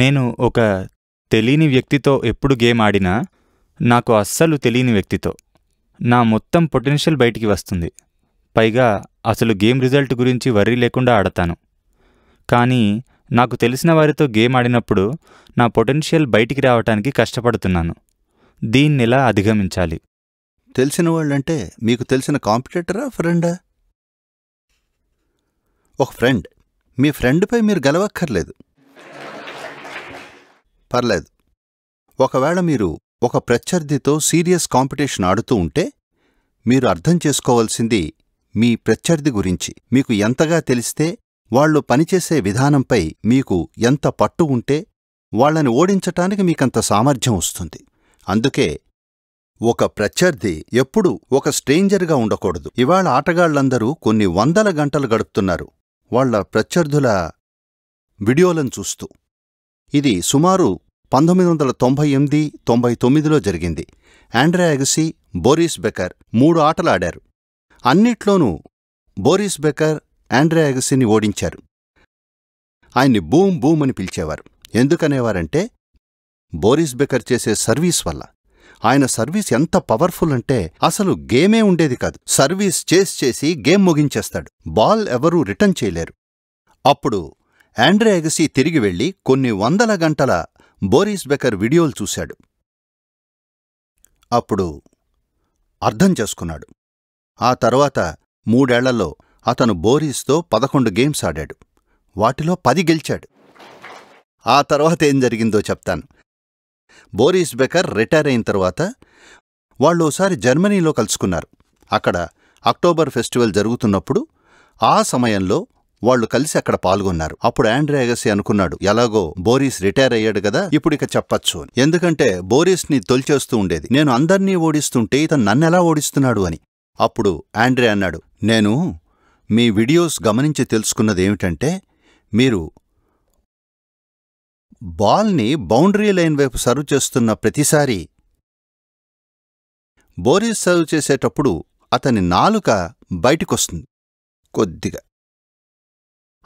నేను ఒక తెలియని వ్యక్తితో ఎప్పుడు గేమ్ ఆడినా నాకు అస్సలు తెలియని వ్యక్తితో నా మొత్తం పొటెన్షియల్ బయటికి వస్తుంది పైగా అసలు గేమ్ రిజల్ట్ గురించి వర్రీ లేకుండా ఆడతాను కానీ నాకు తెలిసిన వారితో గేమ్ ఆడినప్పుడు నా పొటెన్షియల్ బయటికి రావటానికి కష్టపడుతున్నాను దీన్ని ఎలా అధిగమించాలి తెలిసిన వాళ్ళంటే మీకు తెలిసిన కాంపిటేటరా ఫ్రెండా ఒక ఫ్రెండ్ మీ ఫ్రెండ్పై మీరు గెలవక్కర్లేదు పర్లేదు ఒకవేళ మీరు ఒక ప్రత్యర్థితో సీరియస్ కాంపిటీషన్ ఆడుతూ ఉంటే మీరు అర్థం చేసుకోవాల్సింది మీ ప్రత్యర్థి గురించి మీకు ఎంతగా తెలిస్తే వాళ్లు పనిచేసే విధానంపై మీకు ఎంత పట్టు ఉంటే వాళ్లని ఓడించటానికి మీకంత సామర్థ్యం వస్తుంది అందుకే ఒక ప్రత్యర్థి ఎప్పుడు ఒక స్ట్రేంజర్గా ఉండకూడదు ఇవాళ ఆటగాళ్లందరూ కొన్ని వందల గంటలు గడుపుతున్నారు వాళ్ల ప్రత్యర్థుల వీడియోలను చూస్తూ ఇది సుమారు పంతొమ్మిది వందల తొంభై ఎనిమిది తొంభై తొమ్మిదిలో జరిగింది ఆండ్రే అగసి బోరీస్ బెకర్ మూడు ఆటలు ఆడారు అన్నిట్లోనూ బోరీస్ బెకర్ ఆండ్రే అగసిని ఓడించారు ఆయన్ని బూమ్ బూమ్ అని పిలిచేవారు ఎందుకనేవారంటే బోరీస్ బెకర్ చేసే సర్వీస్ వల్ల ఆయన సర్వీస్ ఎంత పవర్ఫుల్ అంటే అసలు గేమే ఉండేది కాదు సర్వీస్ చేసి చేసి గేమ్ ముగించేస్తాడు బాల్ ఎవరూ రిటర్న్ చేయలేరు అప్పుడు ఆండ్రే అగసి తిరిగి వెళ్లి కొన్ని వందల గంటల బోరీస్ బెకర్ వీడియోలు చూశాడు అప్పుడు అర్థం చేసుకున్నాడు ఆ తర్వాత మూడేళ్లలో అతను బోరీస్తో పదకొండు గేమ్స్ ఆడాడు వాటిలో పది గెలిచాడు ఆ తర్వాత ఏం జరిగిందో చెప్తాను బోరీస్ బెకర్ రిటైర్ అయిన తర్వాత వాళ్ళు ఒకసారి జర్మనీలో కలుసుకున్నారు అక్కడ అక్టోబర్ ఫెస్టివల్ జరుగుతున్నప్పుడు ఆ సమయంలో వాళ్లు కలిసి అక్కడ పాల్గొన్నారు అప్పుడు ఆండ్రే అగసి అనుకున్నాడు ఎలాగో బోరీస్ రిటైర్ అయ్యాడు కదా ఇప్పుడు ఇక చెప్పచ్చు ఎందుకంటే బోరీస్ ని తొలిచేస్తూ ఉండేది నేను అందర్నీ ఓడిస్తుంటే ఇతను నన్నెలా ఓడిస్తున్నాడు అని అప్పుడు ఆండ్రే అన్నాడు నేను మీ వీడియోస్ గమనించి తెలుసుకున్నదేమిటంటే మీరు బాల్ని బౌండరీ లైన్ వైపు సర్వ్ చేస్తున్న ప్రతిసారి బోరీస్ సర్వ్ చేసేటప్పుడు అతని నాలుక బయటికొస్తుంది కొద్దిగా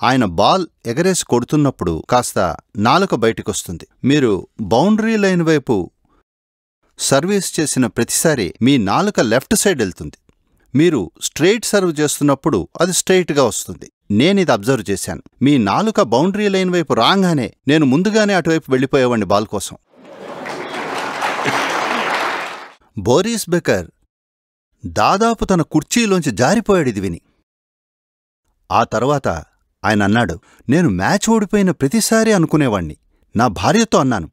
ఆయన బాల్ ఎగరేసి కొడుతున్నప్పుడు కాస్త నాలుక బయటికొస్తుంది మీరు బౌండరీ లైన్ వైపు సర్వీస్ చేసిన ప్రతిసారి మీ నాలుక లెఫ్ట్ సైడ్ వెళ్తుంది మీరు స్ట్రెయిట్ సర్వ్ చేస్తున్నప్పుడు అది స్ట్రెయిట్గా వస్తుంది నేనిది అబ్జర్వ్ చేశాను మీ నాలుక బౌండరీ లైన్ వైపు రాగానే నేను ముందుగానే అటువైపు వెళ్ళిపోయేవాడిని బాల్ కోసం బోరీస్ బెకర్ దాదాపు తన కుర్చీలోంచి జారిపోయాడు ఇది విని ఆ తర్వాత ఆయన అన్నాడు నేను మ్యాచ్ ఓడిపోయిన ప్రతిసారీ అనుకునేవాణ్ణి నా భార్యతో అన్నాను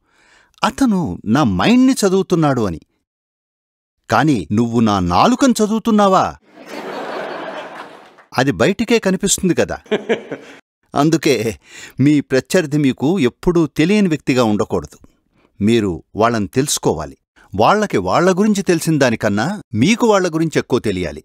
అతను నా మైండ్ని చదువుతున్నాడు అని కాని నువ్వు నా నాలుకను చదువుతున్నావా అది బయటికే కనిపిస్తుంది కదా అందుకే మీ ప్రత్యర్థి మీకు ఎప్పుడూ తెలియని వ్యక్తిగా ఉండకూడదు మీరు వాళ్ళని తెలుసుకోవాలి వాళ్లకి వాళ్ల గురించి తెలిసిన దానికన్నా మీకు వాళ్ల గురించి ఎక్కువ తెలియాలి